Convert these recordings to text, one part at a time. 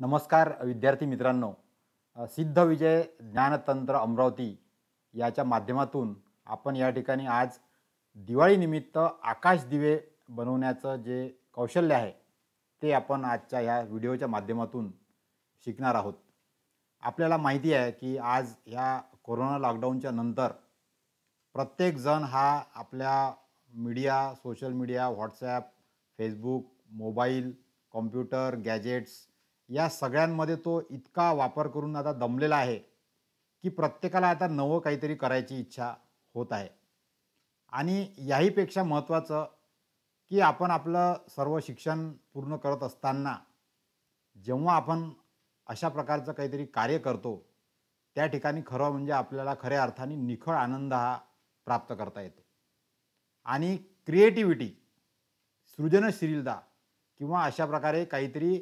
नमस्कार विद्यार्थी मित्रांनो सिद्ध विजय ज्ञानतंत्र अमरावती याच्या माध्यमातून आपण या ठिकाणी आज दिवाळीनिमित्त आकाश दिवे बनवण्याचं जे कौशल्य आहे ते आपण आजच्या ह्या व्हिडिओच्या माध्यमातून शिकणार आहोत आपल्याला माहिती आहे की आज ह्या कोरोना लॉकडाऊनच्या नंतर प्रत्येकजण हा आपल्या media social media WhatsApp Facebook mobile computer gadgets या सगळ्यांमध्ये तो इतका वापर करून आता दमलेला आहे की प्रत्येकाला आता नवं काहीतरी करायची इच्छा होत आहे आणि याहीपेक्षा महत्त्वाचं की आपण आपलं सर्व शिक्षण पूर्ण करत असताना जेव्हा आपण अशा प्रकारचं काहीतरी कार्य करतो त्या ठिकाणी खरं म्हणजे आपल्याला खऱ्या अर्थाने निखळ आनंद हा प्राप्त करता येतो आणि क्रिएटिव्हिटी सृजनशीलता किंवा अशा प्रकारे काहीतरी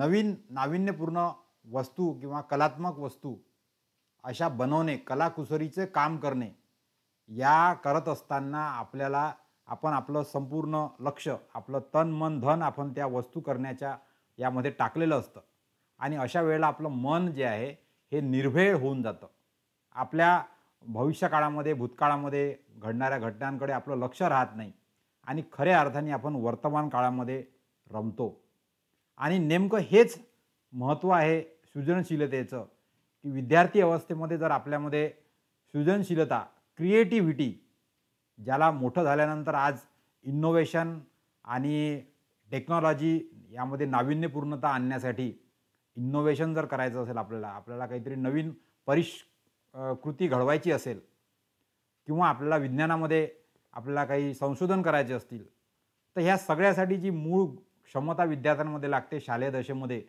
नवीन नाविन्यपूर्ण वस्तू किंवा कलात्मक वस्तू अशा बनवणे कलाकुसरीचे काम करणे या करत असताना आपल्याला आपण आपलं संपूर्ण लक्ष आपलं तन मन धन आपण त्या वस्तू करण्याच्या यामध्ये टाकलेलं असतं आणि अशा वेळेला आपलं मन जे आहे हे निर्भेळ होऊन जातं आपल्या भविष्यकाळामध्ये भूतकाळामध्ये घडणाऱ्या घटनांकडे आपलं लक्ष राहत नाही आणि खऱ्या अर्थाने आपण वर्तमान काळामध्ये रमतो आणि नेमकं हेच महत्त्व आहे सृजनशीलतेचं की विद्यार्थी अवस्थेमध्ये जर आपल्यामध्ये सृजनशीलता क्रिएटिव्हिटी ज्याला मोठं झाल्यानंतर आज इनोव्हेशन आणि टेक्नॉलॉजी यामध्ये नाविन्यपूर्णता आणण्यासाठी इनोव्हेशन जर करायचं असेल आपल्याला आपल्याला काहीतरी नवीन परिश कृती घडवायची असेल किंवा आपल्याला विज्ञानामध्ये आपल्याला काही संशोधन करायचे असतील तर ह्या सगळ्यासाठी जी मूळ क्षमता विद्यार्थ्यांमध्ये लागते शालेय दशेमध्ये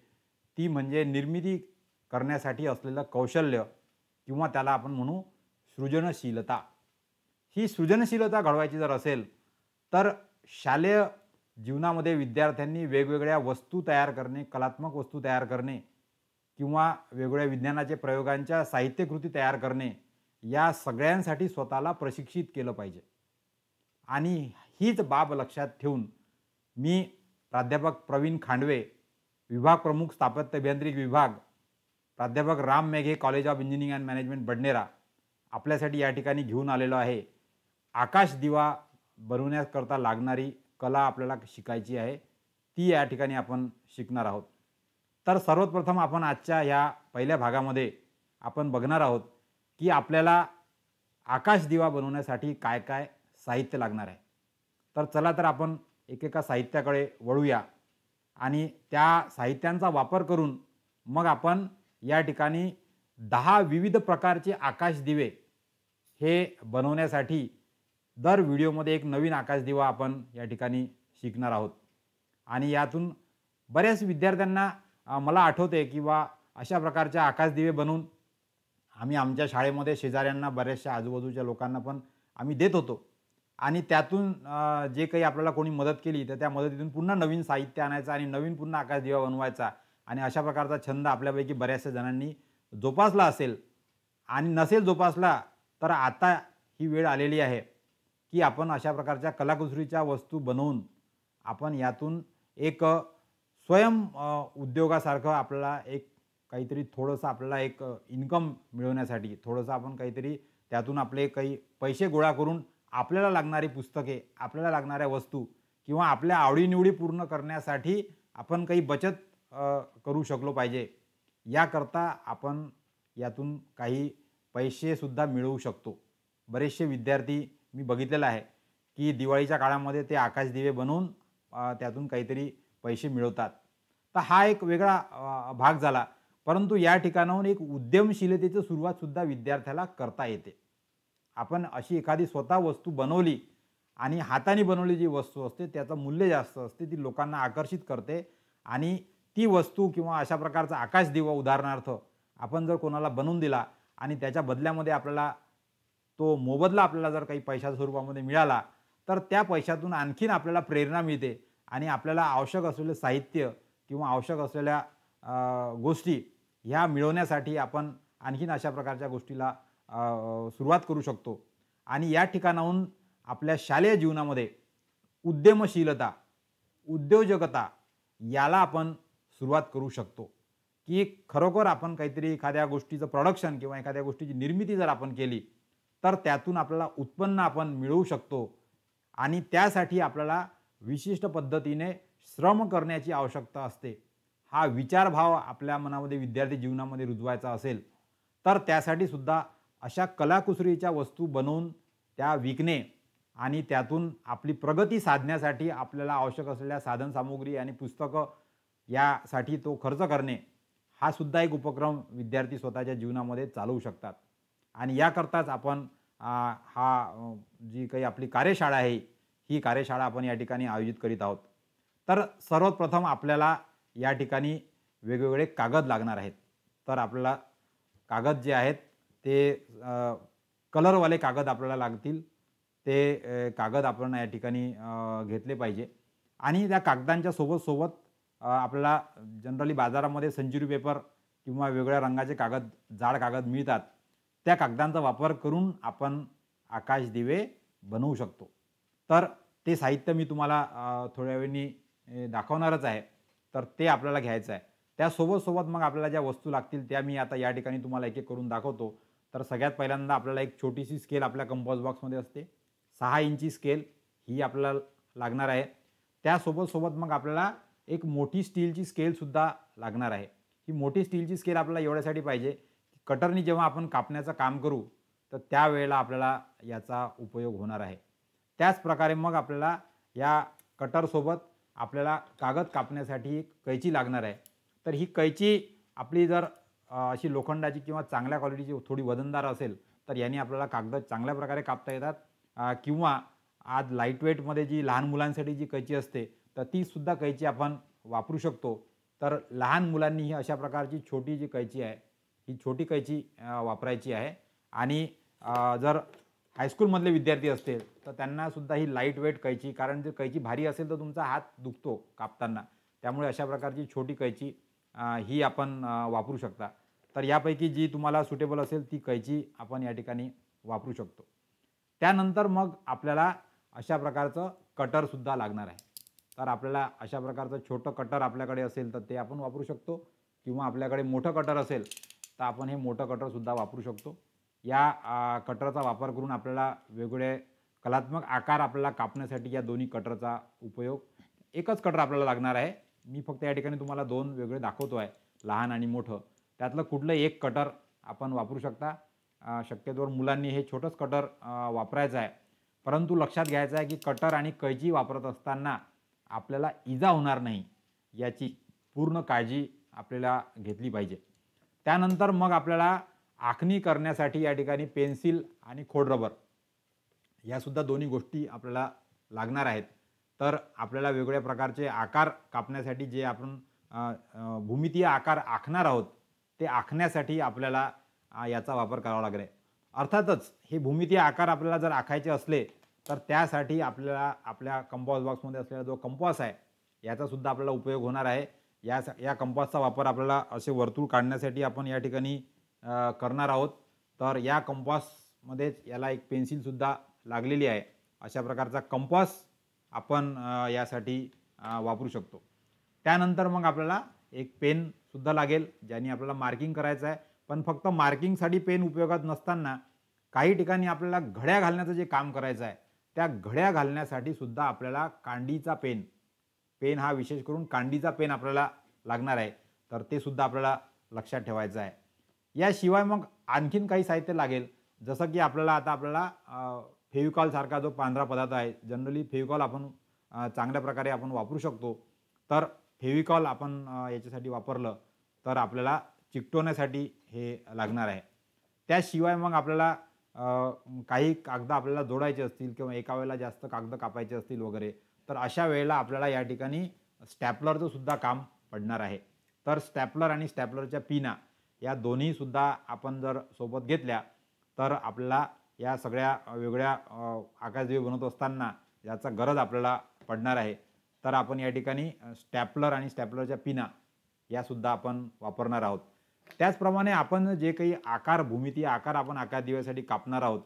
ती म्हणजे निर्मिती करण्यासाठी असलेलं कौशल्य किंवा त्याला आपण म्हणू सृजनशीलता ही सृजनशीलता घडवायची जर असेल तर शालेय जीवनामध्ये विद्यार्थ्यांनी वेगवेगळ्या वस्तू तयार करणे कलात्मक वस्तू तयार करणे किंवा वेगवेगळ्या विज्ञानाचे प्रयोगांच्या साहित्यकृती तयार करणे या सगळ्यांसाठी स्वतःला प्रशिक्षित केलं पाहिजे आणि हीच बाब लक्षात ठेवून मी प्राध्यापक प्रवीण खांडवे विभाग प्रमुख स्थापत्य अभियांत्रिकी विभाग प्राध्यापक Ram Meghe college of engineering and management Badnera आपल्यासाठी या ठिकाणी घेऊन आलेलो आहे आकाश दिवा बनवण्याकरता लागणारी कला आपल्याला शिकायची आहे ती या ठिकाणी आपण शिकणार आहोत तर सर्वप्रथम आपण आजच्या ह्या पहिल्या भागामध्ये आपण बघणार आहोत की आपल्याला आकाश दिवा बनवण्यासाठी काय काय साहित्य लागणार आहे तर चला तर आपण एकेका साहित्याकडे वळूया आणि त्या साहित्यांचा वापर करून मग आपण या ठिकाणी दहा विविध प्रकारचे आकाश दिवे हे बनवण्यासाठी दर व्हिडिओमध्ये एक नवीन आकाशदिवा आपण या ठिकाणी शिकणार आहोत आणि यातून बऱ्याच विद्यार्थ्यांना मला आठवते किंवा अशा प्रकारच्या आकाशदिवे बनवून आम्ही आमच्या शाळेमध्ये शेजाऱ्यांना बऱ्याचशा आजूबाजूच्या लोकांना पण आम्ही देत होतो आणि त्यातून जे काही आपल्याला कोणी मदत केली तर त्या मदतीतून पुन्हा नवीन साहित्य आणायचं आणि नवीन पुन्हा आकाश दिवा बनवायचा आणि अशा प्रकारचा छंद आपल्यापैकी बऱ्याचशा जणांनी जोपासला असेल आणि नसेल जोपासला तर आता ही वेळ आलेली आहे की आपण अशा प्रकारच्या कलाकुसरीच्या वस्तू बनवून आपण यातून एक स्वयं उद्योगासारखं आपल्याला एक काहीतरी थोडंसं आपल्याला एक इन्कम मिळवण्यासाठी थोडंसं आपण काहीतरी त्यातून आपले काही पैसे गोळा करून आपल्याला लागणारी पुस्तके आपल्याला लागणाऱ्या वस्तू किंवा आपल्या आवडीनिवडी पूर्ण करण्यासाठी आपण काही बचत करू शकलो पाहिजे याकरता आपण यातून काही पैसेसुद्धा मिळवू शकतो बरेचसे विद्यार्थी मी बघितलेलं आहे की दिवाळीच्या काळामध्ये ते आकाश दिवे बनवून त्यातून काहीतरी पैसे मिळवतात तर हा एक वेगळा भाग झाला परंतु या ठिकाणाहून एक उद्यमशीलतेचं सुरुवातसुद्धा विद्यार्थ्याला करता येते आपण अशी एखादी स्वतः वस्तू बनवली आणि हाताने बनवली जी वस्तू असते त्याचं मूल्य जास्त असते ती लोकांना आकर्षित करते आणि ती वस्तू किंवा अशा प्रकारचा आकाश दिवा उदाहरणार्थ आपण जर कोणाला बनवून दिला आणि त्याच्या बदल्यामध्ये आपल्याला तो मोबदला आपल्याला जर काही पैशाच्या स्वरूपामध्ये मिळाला तर त्या पैशातून आणखीन आपल्याला प्रेरणा मिळते आणि आपल्याला आवश्यक असलेले साहित्य किंवा आवश्यक असलेल्या गोष्टी ह्या मिळवण्यासाठी आपण आणखीन अशा प्रकारच्या गोष्टीला सुरुवात करू शकतो आणि या ठिकाणाहून आपल्या शालेय जीवनामध्ये उद्यमशीलता उद्योजकता याला आपण सुरुवात करू शकतो की खरोखर आपण काहीतरी एखाद्या गोष्टीचं प्रोडक्शन किंवा एखाद्या गोष्टीची निर्मिती जर आपण केली तर त्यातून आपल्याला उत्पन्न आपण मिळवू शकतो आणि त्यासाठी आपल्याला विशिष्ट पद्धतीने श्रम करण्याची आवश्यकता असते हा विचारभाव आपल्या मनामध्ये विद्यार्थी जीवनामध्ये रुजवायचा असेल तर त्यासाठी सुद्धा अशा कलाकुसरीच्या वस्तू बनवून त्या विकणे आणि त्यातून आपली प्रगती साधण्यासाठी आपल्याला आवश्यक असलेल्या साधनसामुग्री आणि पुस्तकं यासाठी तो खर्च करणे हा सुद्धा एक उपक्रम विद्यार्थी स्वतःच्या जीवनामध्ये चालवू शकतात आणि याकरताच आपण हा जी काही आपली कार्यशाळा आहे ही कार्यशाळा आपण या ठिकाणी आयोजित करीत आहोत तर सर्वप्रथम आपल्याला या ठिकाणी वेगवेगळे कागद लागणार आहेत तर आपल्याला कागद जे आहेत ते कलरवाले कागद आपल्याला लागतील ते कागद आपण या ठिकाणी घेतले पाहिजे आणि त्या कागदांच्या सोबत सोबत आपल्याला जनरली बाजारामध्ये संजीरी पेपर किंवा वेगळ्या रंगाचे कागद जाड कागद मिळतात त्या कागदांचा वापर करून आपण आकाश दिवे बनवू शकतो तर ते साहित्य मी तुम्हाला थोड्या वेळी दाखवणारच आहे तर ते आपल्याला घ्यायचं आहे त्यासोबत सोबत मग आपल्याला ज्या वस्तू लागतील त्या मी आता या ठिकाणी तुम्हाला एक एक करून दाखवतो तर सगळ्यात पहिल्यांदा आपल्याला एक छोटीशी स्केल आपल्या कंपॉज बॉक्समध्ये असते सहा इंची स्केल ही आपल्याला लागणार आहे त्यासोबत सोबत मग आपल्याला एक मोठी स्टीलची स्केलसुद्धा लागणार आहे ही मोठी स्टीलची स्केल आपल्याला एवढ्यासाठी पाहिजे की कटरनी जेव्हा आपण कापण्याचं काम करू तर त्यावेळेला आपल्याला याचा उपयोग होणार आहे त्याच प्रकारे मग आपल्याला या कटरसोबत आपल्याला कागद कापण्यासाठी एक कैची लागणार आहे तर ही कैची आपली जर अशी लोखंडाची किंवा चांगल्या क्वालिटीची थोडी वजनदार असेल तर याने आपल्याला कागद चांगल्या प्रकारे कापता येतात किंवा आज लाईटवेटमध्ये जी लहान मुलांसाठी जी कैची असते तर तीसुद्धा कैची आपण वापरू शकतो तर लहान मुलांनी ही अशा प्रकारची छोटी जी कैची आहे ही छोटी कैची वापरायची आहे आणि जर हायस्कूलमधले विद्यार्थी असतील तर त्यांनासुद्धा ही लाईट वेट कैची कारण जर कैची भारी असेल तर तुमचा हात दुखतो कापताना त्यामुळे अशा प्रकारची छोटी कैची ही आपण वापरू शकता तर यापैकी जी तुम्हाला सुटेबल असेल ती कैची आपण या ठिकाणी वापरू शकतो त्यानंतर मग आपल्याला अशा प्रकारचं कटरसुद्धा लागणार आहे तर आपल्याला अशा प्रकारचं छोटं कटर आपल्याकडे असेल तर ते आपण वापरू शकतो किंवा आपल्याकडे मोठं कटर असेल तर आपण हे मोठं कटरसुद्धा वापरू शकतो या कटरचा वापर करून आपल्याला वेगवेगळे कलात्मक आकार आपल्याला कापण्यासाठी या दोन्ही कटरचा उपयोग एकच कटर आपल्याला लागणार आहे मी फक्त या ठिकाणी तुम्हाला दोन वेगळे दाखवतो आहे लहान आणि मोठं त्यातलं कुठलं एक कटर आपण वापरू शकता शक्यतोवर मुलांनी हे छोटंच कटर वापरायचं आहे परंतु लक्षात घ्यायचं आहे की कटर आणि कैची वापरत असताना आपल्याला इजा होणार नाही याची पूर्ण काळजी आपल्याला घेतली पाहिजे त्यानंतर मग आपल्याला आखणी करण्यासाठी या ठिकाणी पेन्सिल आणि खोडरबर यासुद्धा दोन्ही गोष्टी आपल्याला लागणार आहेत तर आपल्याला वेगवेगळ्या प्रकारचे आकार कापण्यासाठी जे आपण भूमितीय आकार आखणार आहोत ते आखण्यासाठी आपल्याला याचा वापर करावा लागेल अर्थातच हे भूमितीय आकार आपल्याला जर आखायचे असले तर त्यासाठी आपल्याला आपल्या कंपॉस बॉक्समध्ये असलेला जो कंपॉस आहे याचासुद्धा आपल्याला उपयोग होणार आहे या या कंपासचा वापर आपल्याला असे वर्तुळ काढण्यासाठी आपण या ठिकाणी करणार आहोत तर या कंपासमध्येच याला एक पेन्सिलसुद्धा लागलेली आहे अशा प्रकारचा कंपास आपण यासाठी वापरू शकतो त्यानंतर मग आपल्याला एक पेनसुद्धा लागेल ज्याने आपल्याला मार्किंग करायचं आहे पण फक्त मार्किंगसाठी पेन उपयोगात नसताना काही ठिकाणी आपल्याला घड्या घालण्याचं जे काम करायचं आहे त्या घड्या घालण्यासाठी सुद्धा आपल्याला कांडीचा पेन पेन हा विशेष करून कांडीचा पेन आपल्याला लागणार आहे तर ते सुद्धा आपल्याला लक्षात ठेवायचं आहे याशिवाय मग आणखीन काही साहित्य लागेल जसं की आपल्याला आता आपल्याला फेविकॉलसारखा जो पांढरा पदार्थ आहे जनरली फेविकॉल आपण चांगल्या प्रकारे आपण वापरू शकतो तर फेविकॉल आपण याच्यासाठी वापरलं तर आपल्याला चिकटवण्यासाठी हे लागणार आहे त्याशिवाय मग आपल्याला काही कागद आपल्याला जोडायचे असतील किंवा एका वेळेला जास्त कागद कापायचे असतील वगैरे तर अशा वेळेला आपल्याला या ठिकाणी स्टॅपलरचं सुद्धा काम पडणार आहे तर स्टॅपलर आणि स्टॅपलरच्या पिना या दोन्हीसुद्धा आपण जर सोबत घेतल्या तर आपल्याला या सगळ्या वेगळ्या आकाशदिवे बनवत असताना याचा गरज आपल्याला पडणार आहे तर आपण या ठिकाणी स्टॅपलर आणि स्टॅपलरच्या पिना यासुद्धा आपण वापरणार आहोत त्याचप्रमाणे आपण जे काही आकार भूमिती आकार आपण आकाशदिव्यासाठी कापणार आहोत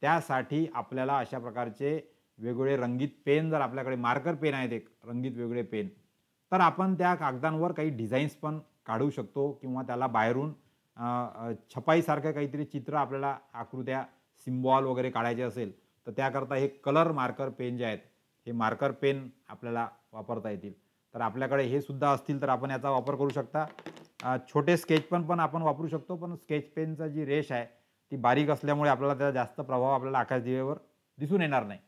त्यासाठी आपल्याला अशा प्रकारचे वेगवेगळे रंगीत पेन जर आपल्याकडे मार्कर पेन आहेत एक रंगीत वेगळे पेन तर आपण त्या कागदांवर काही डिझाईन्स पण काढू शकतो किंवा त्याला बाहेरून छपाईसारखं काहीतरी चित्र आपल्याला आकृत्या सिम्बॉल वगैरे काढायचे असेल तर त्याकरता हे कलर मार्कर पेन जे आहेत हे मार्कर पेन आपल्याला वापरता येतील तर आपल्याकडे हे सुद्धा असतील तर आपण याचा वापर करू शकता छोटे स्केच पण पण आपण वापरू शकतो पण स्केच पेनचा जी रेश आहे ती बारीक असल्यामुळे आपल्याला त्याचा जास्त प्रभाव आपल्याला आकाश दिवेवर दिसून येणार नाही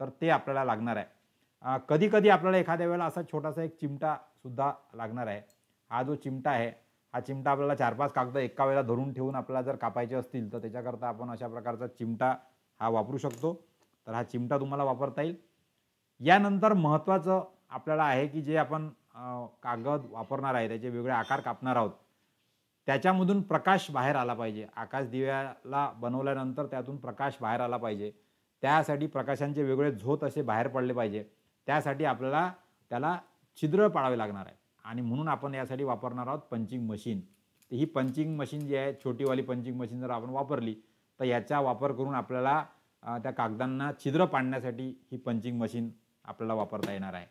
तर ते आपल्याला लागणार आहे कधी कधी आपल्याला एखाद्या वेळेला असा छोटासा एक चिमटासुद्धा लागणार आहे हा जो चिमटा आहे हा चिमटा आपल्याला चार पाच कागद एका वेळेला धरून ठेवून आपल्याला जर कापायचे असतील तर त्याच्याकरता आपण अशा प्रकारचा चिमटा हा वापरू शकतो तर हा चिमटा तुम्हाला वापरता येईल यानंतर महत्त्वाचं आपल्याला आहे की जे आपण कागद वापरणार आहे त्याचे वेगळे आकार कापणार आहोत त्याच्यामधून प्रकाश बाहेर आला पाहिजे आकाश दिव्याला बनवल्यानंतर त्यातून प्रकाश बाहेर आला पाहिजे त्यासाठी प्रकाशांचे वेगळे झोत असे बाहेर पडले पाहिजे त्यासाठी आपल्याला त्याला छिद्र पाडावे लागणार आहे आणि म्हणून आपण यासाठी वापरणार आहोत पंचिंग मशीन तर ही पंचिंग मशीन जी आहे छोटीवाली पंचिंग मशीन जर आपण वापरली तर याचा वापर करून आपल्याला त्या कागदांना छिद्र पाडण्यासाठी ही पंचिंग मशीन आपल्याला वापरता येणार आहे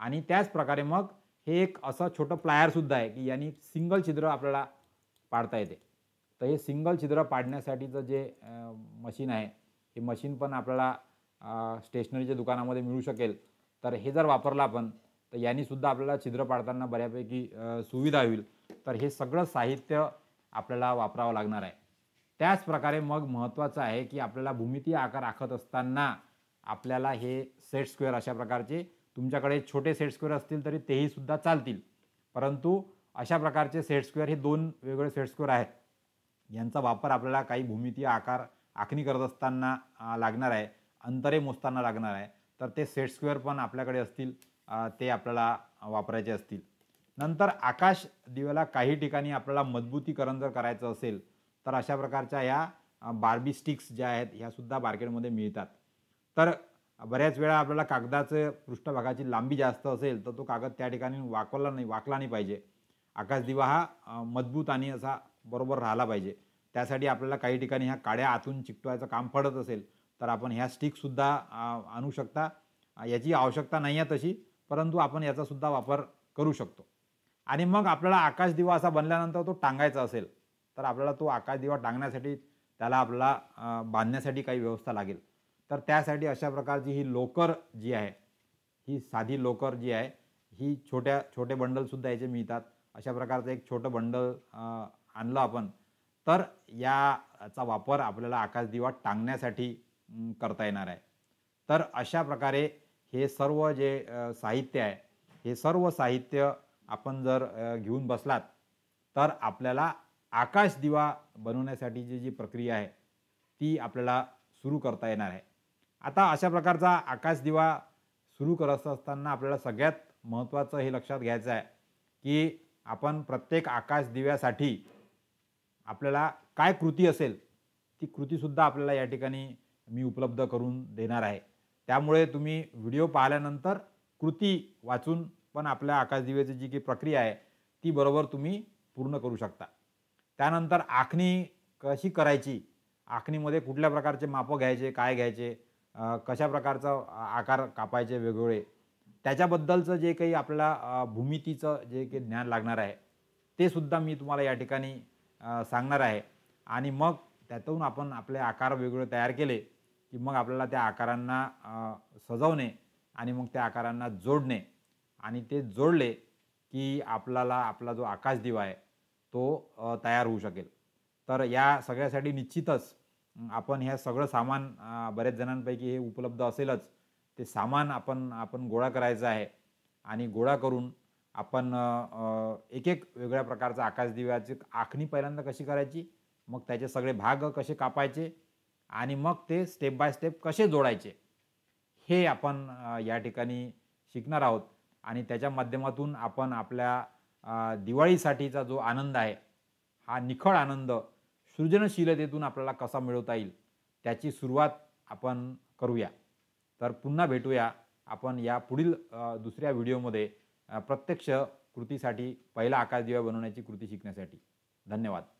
आणि त्याच प्रकारे मग हे एक असं छोटं प्लायरसुद्धा आहे की यानी सिंगल छिद्र आपल्याला पाडता येते तर हे सिंगल छिद्र पाडण्यासाठीचं जे मशीन आहे हे मशीन पण आपल्याला स्टेशनरीच्या दुकानामध्ये मिळू शकेल तर हे जर वापरलं आपण तर यांनी सुद्धा आपल्याला छिद्र पाडताना बऱ्यापैकी सुविधा होईल तर हे सगळं साहित्य आपल्याला वापरावं लागणार आहे त्याच प्रकारे मग महत्त्वाचं आहे की आपल्याला भूमिती आकार आखत असताना आपल्याला हे सेट स्क्वेअर अशा प्रकारचे तुमच्याकडे छोटे सेट स्क्वेअर असतील तरी तेही सुद्धा चालतील परंतु अशा प्रकारचे सेट स्क्वेअर हे दोन वेगवेगळे सेट स्क्वेअर आहेत यांचा वापर आपल्याला काही भूमिती आकार आखणी करत असताना लागणार आहे अंतरे मोजताना लागणार आहे तर ते सेट स्क्वेअर पण आपल्याकडे असतील ते आपल्याला वापरायचे असतील नंतर आकाश दिव्याला काही ठिकाणी आपल्याला मजबूतीकरण जर करायचं असेल तर अशा प्रकारच्या ह्या बार्बी स्टिक्स ज्या आहेत ह्यासुद्धा मार्केटमध्ये मिळतात तर बऱ्याच वेळा आपल्याला कागदाचं पृष्ठभागाची लांबी जास्त असेल तर तो कागद त्या ठिकाणी वाकवला नाही वाकला नाही पाहिजे आकाश दिवा हा मजबूत आणि असा बरोबर राहिला पाहिजे त्यासाठी आपल्याला काही ठिकाणी ह्या काड्या आतून चिकटवायचं काम पडत असेल तर आपण ह्या स्टिकसुद्धा आणू शकता याची आवश्यकता नाही आहे तशी परंतु आपण याचा सुद्धा वापर करू शकतो आणि मग आपल्याला आकाश दिवा असा बनल्यानंतर तो टांगायचा असेल तर आपल्याला तो आकाश दिवा टांगण्यासाठी त्याला आपल्याला बांधण्यासाठी काही व्यवस्था लागेल तर त्यासाठी अशा प्रकारची ही लोकर जी आहे ही साधी लोकर जी आहे ही छोट्या छोटे बंडलसुद्धा याचे मिळतात अशा प्रकारचं एक छोटं बंडल आणलं आपण तर याचा वापर आपल्याला आकाशदिवा टांगण्यासाठी करता येणार आहे तर अशा प्रकारे हे सर्व जे साहित्य आहे हे सर्व साहित्य आपण जर घेऊन बसलात तर आपल्याला आकाश दिवा बनवण्यासाठीची जी प्रक्रिया आहे ती आपल्याला सुरू करता येणार आहे आता अशा प्रकारचा आकाश दिवा सुरू करत असताना आपल्याला सगळ्यात महत्त्वाचं हे लक्षात घ्यायचं आहे की आपण प्रत्येक आकाश दिव्यासाठी आपल्याला काय कृती असेल ती कृतीसुद्धा आपल्याला या ठिकाणी मी उपलब्ध करून देणार आहे त्यामुळे तुम्ही व्हिडिओ पाहिल्यानंतर कृती वाचून पण आपल्या आकाशदिवेची जी काही प्रक्रिया आहे ती बरोबर तुम्ही पूर्ण करू शकता त्यानंतर आखणी कशी करायची आखणीमध्ये कुठल्या प्रकारचे मापं घ्यायचे काय घ्यायचे कशा प्रकारचा आकार कापायचे वेगवेगळे त्याच्याबद्दलचं जे काही आपल्याला भूमितीचं जे काही ज्ञान लागणार आहे ते सुद्धा मी तुम्हाला या ठिकाणी सांगणार आहे आणि मग त्यातून आपण आपले आकार वेगवेगळे तयार केले की मग आपल्याला त्या आकारांना सजवणे आणि मग त्या आकारांना जोडणे आणि ते जोडले की आपल्याला आपला जो आकाश दिवा आहे तो तयार होऊ शकेल तर या सगळ्यासाठी निश्चितच आपण ह्या सगळं सामान बऱ्याच जणांपैकी हे उपलब्ध असेलच ते सामान आपण आपण गोळा करायचं आहे आणि गोळा करून आपण एक एक वेगळ्या प्रकारचा आकाशदिव्याची आखणी पहिल्यांदा कशी करायची मग त्याचे सगळे भाग कसे कापायचे आणि मग ते स्टेप बाय स्टेप कसे जोडायचे हे आपण या ठिकाणी शिकणार आहोत आणि त्याच्या माध्यमातून आपण आपल्या दिवाळीसाठीचा जो आनंद आहे हा निखळ आनंद सृजनशीलतेतून आपल्याला कसा मिळवता येईल त्याची सुरुवात आपण करूया तर पुन्हा भेटूया आपण या पुढील दुसऱ्या व्हिडिओमध्ये प्रत्यक्ष कृतीसाठी पहिला आकाश दिवा बनवण्याची कृती शिकण्यासाठी धन्यवाद